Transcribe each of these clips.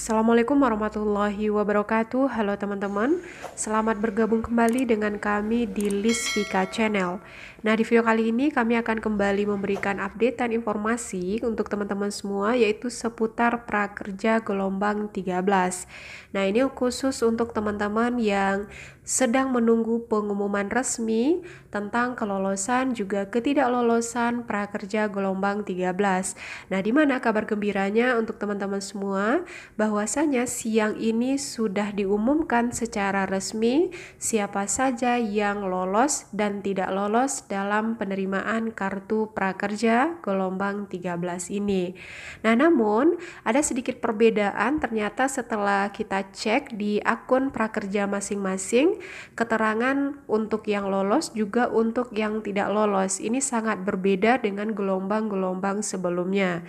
Assalamualaikum warahmatullahi wabarakatuh. Halo teman-teman, selamat bergabung kembali dengan kami di List Vika Channel. Nah, di video kali ini kami akan kembali memberikan update dan informasi untuk teman-teman semua yaitu seputar prakerja gelombang 13. Nah, ini khusus untuk teman-teman yang sedang menunggu pengumuman resmi tentang kelolosan juga ketidaklolosan prakerja gelombang 13. Nah, di mana kabar gembiranya untuk teman-teman semua bahwasanya siang ini sudah diumumkan secara resmi siapa saja yang lolos dan tidak lolos dalam penerimaan kartu prakerja gelombang 13 ini. Nah, namun ada sedikit perbedaan ternyata setelah kita cek di akun prakerja masing-masing keterangan untuk yang lolos juga untuk yang tidak lolos. Ini sangat berbeda dengan gelombang-gelombang sebelumnya.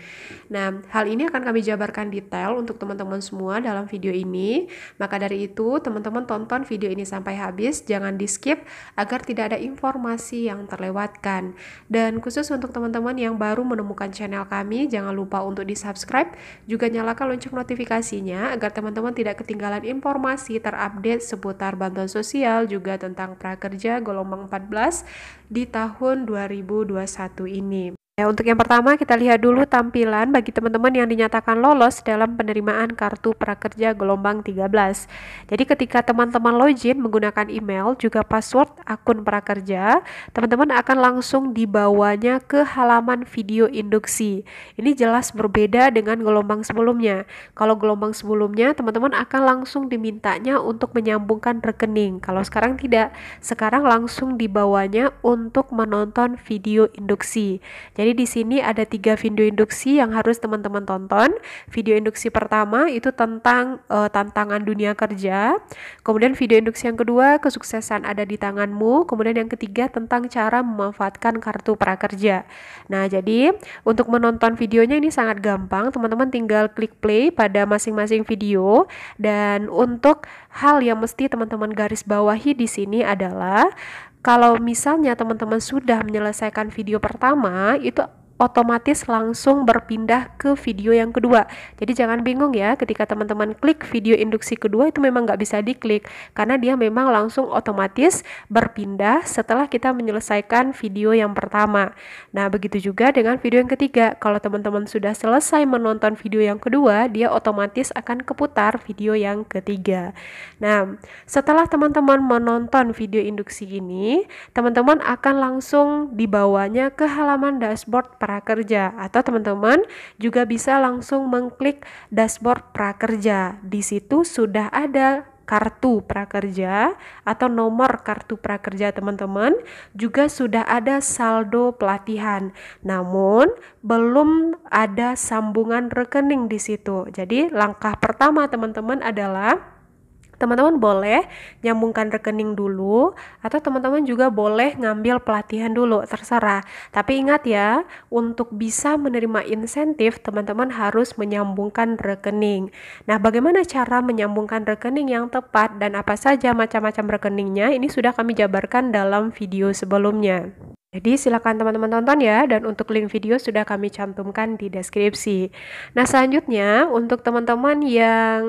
Nah, hal ini akan kami jabarkan detail untuk teman-teman semua dalam video ini. Maka dari itu, teman-teman tonton video ini sampai habis, jangan di-skip agar tidak ada informasi yang terlewatkan. Dan khusus untuk teman-teman yang baru menemukan channel kami, jangan lupa untuk di-subscribe, juga nyalakan lonceng notifikasinya agar teman-teman tidak ketinggalan informasi terupdate seputar bantuan Sosial juga tentang Prakerja empat 14 di tahun 2021 ini. Ya, untuk yang pertama kita lihat dulu tampilan bagi teman-teman yang dinyatakan lolos dalam penerimaan kartu prakerja gelombang 13. Jadi ketika teman-teman login menggunakan email juga password akun prakerja, teman-teman akan langsung dibawanya ke halaman video induksi. Ini jelas berbeda dengan gelombang sebelumnya. Kalau gelombang sebelumnya teman-teman akan langsung dimintanya untuk menyambungkan rekening. Kalau sekarang tidak, sekarang langsung dibawanya untuk menonton video induksi. Jadi di sini ada tiga video induksi yang harus teman-teman tonton. Video induksi pertama itu tentang e, tantangan dunia kerja. Kemudian video induksi yang kedua kesuksesan ada di tanganmu. Kemudian yang ketiga tentang cara memanfaatkan kartu prakerja. Nah jadi untuk menonton videonya ini sangat gampang. Teman-teman tinggal klik play pada masing-masing video dan untuk hal yang mesti teman-teman garis bawahi di sini adalah kalau misalnya teman-teman sudah menyelesaikan video pertama, itu otomatis langsung berpindah ke video yang kedua. Jadi jangan bingung ya ketika teman-teman klik video induksi kedua itu memang nggak bisa diklik karena dia memang langsung otomatis berpindah setelah kita menyelesaikan video yang pertama. Nah begitu juga dengan video yang ketiga. Kalau teman-teman sudah selesai menonton video yang kedua dia otomatis akan keputar video yang ketiga. Nah setelah teman-teman menonton video induksi ini teman-teman akan langsung dibawanya ke halaman dashboard per prakerja atau teman-teman juga bisa langsung mengklik dashboard prakerja. Di situ sudah ada kartu prakerja atau nomor kartu prakerja teman-teman juga sudah ada saldo pelatihan. Namun belum ada sambungan rekening di situ. Jadi langkah pertama teman-teman adalah teman-teman boleh nyambungkan rekening dulu atau teman-teman juga boleh ngambil pelatihan dulu, terserah. Tapi ingat ya, untuk bisa menerima insentif, teman-teman harus menyambungkan rekening. Nah, bagaimana cara menyambungkan rekening yang tepat dan apa saja macam-macam rekeningnya? Ini sudah kami jabarkan dalam video sebelumnya. Jadi silakan teman-teman tonton ya dan untuk link video sudah kami cantumkan di deskripsi. Nah, selanjutnya untuk teman-teman yang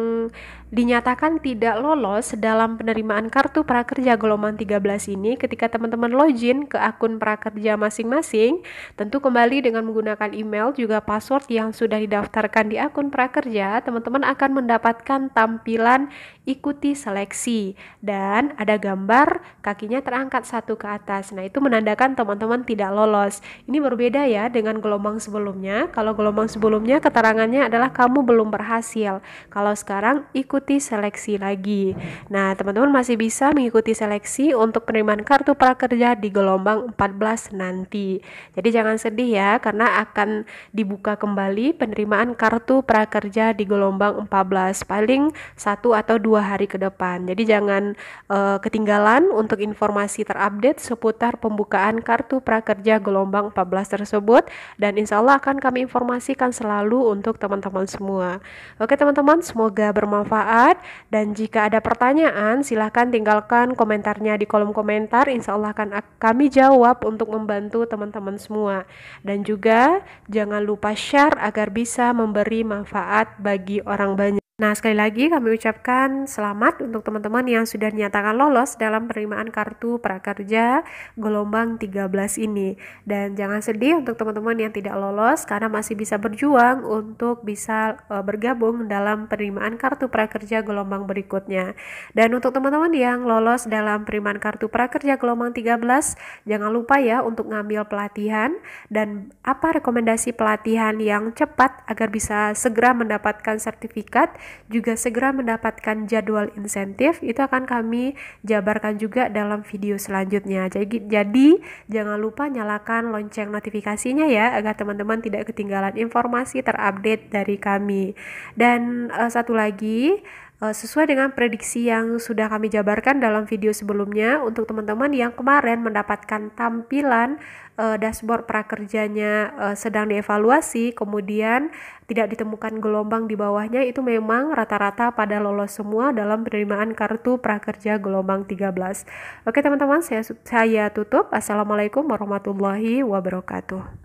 dinyatakan tidak lolos dalam penerimaan kartu prakerja gelombang 13 ini ketika teman-teman login ke akun prakerja masing-masing, tentu kembali dengan menggunakan email juga password yang sudah didaftarkan di akun prakerja, teman-teman akan mendapatkan tampilan ikuti seleksi dan ada gambar kakinya terangkat satu ke atas. Nah, itu menandakan teman-teman tidak lolos. Ini berbeda ya dengan gelombang sebelumnya. Kalau gelombang sebelumnya keterangannya adalah kamu belum berhasil. Kalau sekarang ikuti mengikuti seleksi lagi. Nah, teman-teman masih bisa mengikuti seleksi untuk penerimaan kartu prakerja di gelombang 14 nanti. Jadi jangan sedih ya karena akan dibuka kembali penerimaan kartu prakerja di gelombang 14 paling satu atau dua hari ke depan. Jadi jangan uh, ketinggalan untuk informasi terupdate seputar pembukaan kartu prakerja gelombang 14 tersebut dan insya Allah akan kami informasikan selalu untuk teman-teman semua. Oke teman-teman, semoga bermanfaat bermanfaat dan jika ada pertanyaan silahkan tinggalkan komentarnya di kolom komentar insya Allah akan kami jawab untuk membantu teman-teman semua dan juga jangan lupa share agar bisa memberi manfaat bagi orang banyak Nah, sekali lagi kami ucapkan selamat untuk teman-teman yang sudah dinyatakan lolos dalam penerimaan kartu prakerja gelombang 13 ini. Dan jangan sedih untuk teman-teman yang tidak lolos karena masih bisa berjuang untuk bisa e, bergabung dalam penerimaan kartu prakerja gelombang berikutnya. Dan untuk teman-teman yang lolos dalam penerimaan kartu prakerja gelombang 13, jangan lupa ya untuk ngambil pelatihan dan apa rekomendasi pelatihan yang cepat agar bisa segera mendapatkan sertifikat juga segera mendapatkan jadwal insentif itu akan kami jabarkan juga dalam video selanjutnya jadi, jadi jangan lupa nyalakan lonceng notifikasinya ya agar teman-teman tidak ketinggalan informasi terupdate dari kami dan uh, satu lagi eh, sesuai dengan prediksi yang sudah kami jabarkan dalam video sebelumnya untuk teman-teman yang kemarin mendapatkan tampilan eh, dashboard prakerjanya sedang dievaluasi kemudian tidak ditemukan gelombang di bawahnya itu memang rata-rata pada lolos semua dalam penerimaan kartu prakerja gelombang 13. Oke teman-teman, saya saya tutup. Assalamualaikum warahmatullahi wabarakatuh.